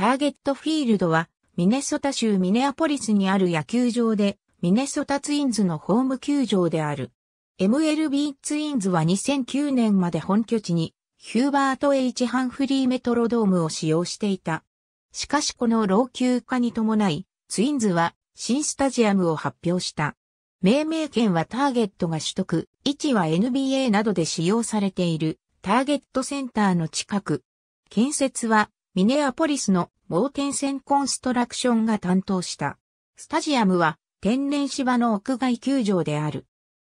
ターゲットフィールドは、ミネソタ州ミネアポリスにある野球場で、ミネソタツインズのホーム球場である。MLB ツインズは2009年まで本拠地に、ヒューバート H ハンフリーメトロドームを使用していた。しかしこの老朽化に伴い、ツインズは新スタジアムを発表した。命名権はターゲットが取得、位置は NBA などで使用されているターゲットセンターの近く。建設はミネアポリスのモーテンセンコンストラクションが担当した。スタジアムは天然芝の屋外球場である。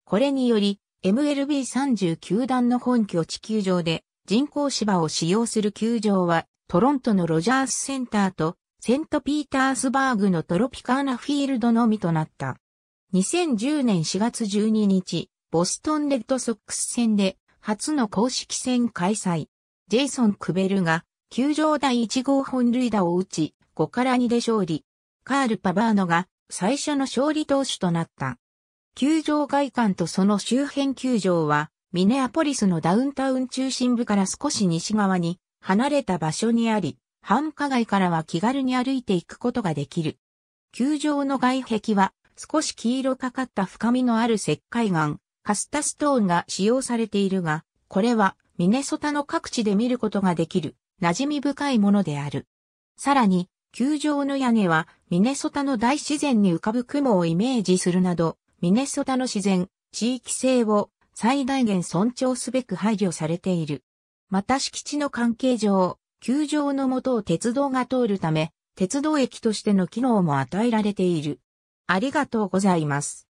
これにより、MLB39 団の本拠地球場で人工芝を使用する球場はトロントのロジャースセンターとセントピータースバーグのトロピカーナフィールドのみとなった。2010年4月12日、ボストンレッドソックス戦で初の公式戦開催。ジェイソン・クベルが球場第1号本塁打を打ち、5から2で勝利。カール・パバーノが最初の勝利投手となった。球場外観とその周辺球場は、ミネアポリスのダウンタウン中心部から少し西側に離れた場所にあり、繁華街からは気軽に歩いていくことができる。球場の外壁は少し黄色かかった深みのある石灰岩、カスタストーンが使用されているが、これはミネソタの各地で見ることができる馴染み深いものである。さらに、球場の屋根はミネソタの大自然に浮かぶ雲をイメージするなど、ミネソタの自然、地域性を最大限尊重すべく配慮されている。また敷地の関係上、球場のとを鉄道が通るため、鉄道駅としての機能も与えられている。ありがとうございます。